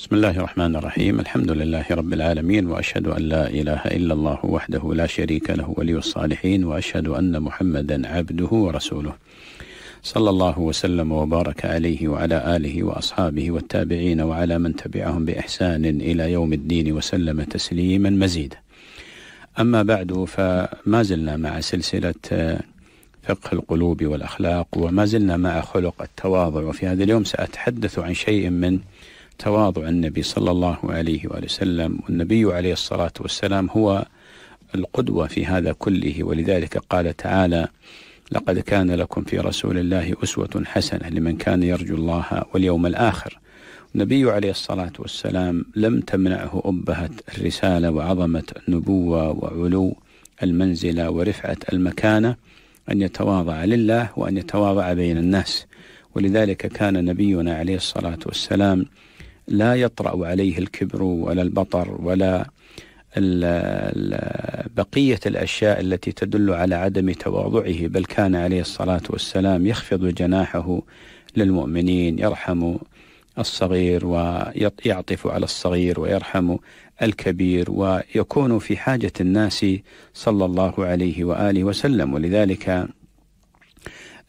بسم الله الرحمن الرحيم الحمد لله رب العالمين وأشهد أن لا إله إلا الله وحده لا شريك له ولي الصالحين وأشهد أن محمدا عبده ورسوله صلى الله وسلم وبارك عليه وعلى آله وأصحابه والتابعين وعلى من تبعهم بإحسان إلى يوم الدين وسلم تسليما مزيدا أما بعد فما زلنا مع سلسلة فقه القلوب والأخلاق وما زلنا مع خلق التواضع وفي هذا اليوم سأتحدث عن شيء من تواضع النبي صلى الله عليه وآله وسلم والنبي عليه الصلاة والسلام هو القدوة في هذا كله ولذلك قال تعالى لقد كان لكم في رسول الله أسوة حسنة لمن كان يرجو الله واليوم الآخر النبي عليه الصلاة والسلام لم تمنعه أبهة الرسالة وعظمة النبوة وعلو المنزلة ورفعة المكانة أن يتواضع لله وأن يتواضع بين الناس ولذلك كان نبينا عليه الصلاة والسلام لا يطرأ عليه الكبر ولا البطر ولا بقية الأشياء التي تدل على عدم تواضعه بل كان عليه الصلاة والسلام يخفض جناحه للمؤمنين يرحم الصغير ويعطف على الصغير ويرحم الكبير ويكون في حاجة الناس صلى الله عليه وآله وسلم ولذلك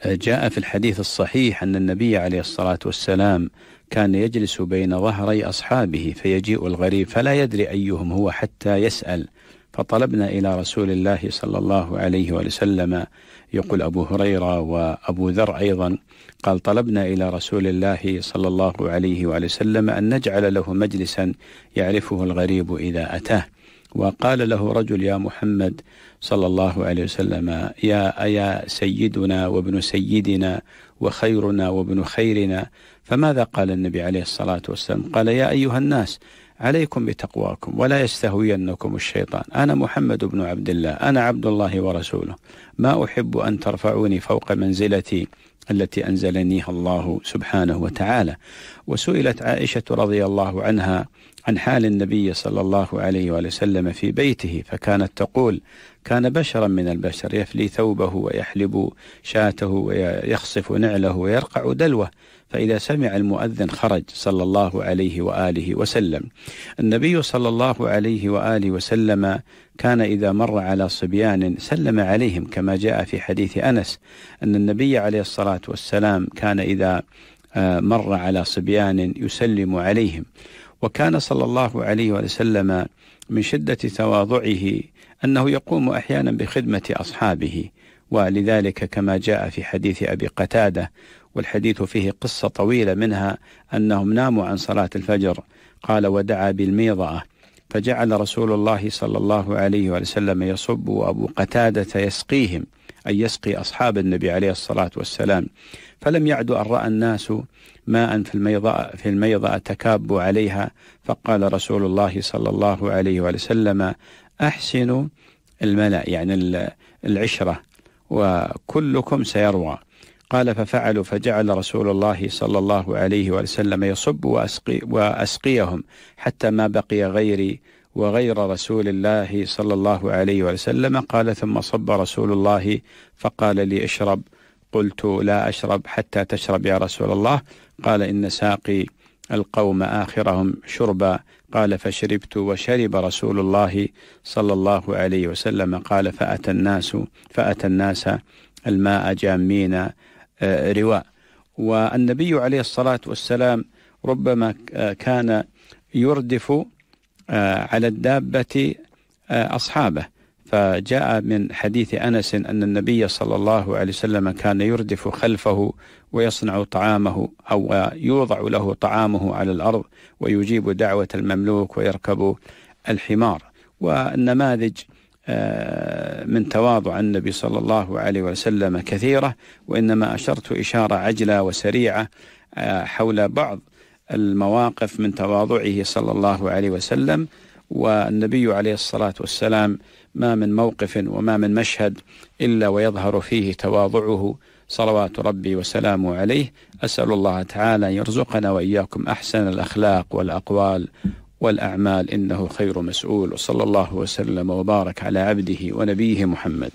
جاء في الحديث الصحيح أن النبي عليه الصلاة والسلام كان يجلس بين ظهري أصحابه فيجيء الغريب فلا يدري أيهم هو حتى يسأل فطلبنا إلى رسول الله صلى الله عليه وسلم يقول أبو هريرة وأبو ذر أيضا قال طلبنا إلى رسول الله صلى الله عليه وسلم أن نجعل له مجلسا يعرفه الغريب إذا أتاه وقال له رجل يا محمد صلى الله عليه وسلم يا أيا سيدنا وابن سيدنا وخيرنا وابن خيرنا فماذا قال النبي عليه الصلاة والسلام قال يا أيها الناس عليكم بتقواكم ولا يستهوينكم الشيطان أنا محمد بن عبد الله أنا عبد الله ورسوله ما أحب أن ترفعوني فوق منزلتي التي أنزلنيها الله سبحانه وتعالى وسئلت عائشة رضي الله عنها عن حال النبي صلى الله عليه وآله وسلم في بيته فكانت تقول كان بشرا من البشر يفلي ثوبه ويحلب شاته ويخصف نعله ويرقع دلوه فإذا سمع المؤذن خرج صلى الله عليه وآله وسلم النبي صلى الله عليه وآله وسلم كان إذا مر على صبيان سلم عليهم كما جاء في حديث أنس أن النبي عليه الصلاة والسلام كان إذا آه، مر على صبيان يسلم عليهم وكان صلى الله عليه وسلم من شدة تواضعه أنه يقوم أحيانا بخدمة أصحابه ولذلك كما جاء في حديث أبي قتادة والحديث فيه قصة طويلة منها أنهم ناموا عن صلاة الفجر قال ودعا بالميضة فجعل رسول الله صلى الله عليه وسلم يصب وأبو قتادة يسقيهم أي يسقي أصحاب النبي عليه الصلاة والسلام فلم يعد أن رأى الناس ماء في الميضة, في الميضة تكاب عليها فقال رسول الله صلى الله عليه وسلم أحسنوا الملأ يعني العشرة وكلكم سيروى قال ففعلوا فجعل رسول الله صلى الله عليه وسلم يصب وأسقي وأسقيهم حتى ما بقي غيري وغير رسول الله صلى الله عليه وسلم قال ثم صب رسول الله فقال لي اشرب قلت لا أشرب حتى تشرب يا رسول الله قال إن ساقي القوم آخرهم شربا قال فشربت وشرب رسول الله صلى الله عليه وسلم قال فأتى الناس فأتى الناس الماء جامين آه، رواء والنبي عليه الصلاة والسلام ربما آه، كان يردف آه، على الدابة أصحابه فجاء من حديث أنس أن النبي صلى الله عليه وسلم كان يردف خلفه ويصنع طعامه أو يوضع له طعامه على الأرض ويجيب دعوة المملوك ويركب الحمار والنماذج آه، من تواضع النبي صلى الله عليه وسلم كثيرة وإنما أشرت إشارة عجلة وسريعة آه، حول بعض المواقف من تواضعه صلى الله عليه وسلم والنبي عليه الصلاة والسلام ما من موقف وما من مشهد إلا ويظهر فيه تواضعه صلوات ربي وسلامه عليه أسأل الله تعالى أن يرزقنا وإياكم أحسن الأخلاق والأقوال والأعمال إنه خير مسؤول وصلى الله وسلم وبارك على عبده ونبيه محمد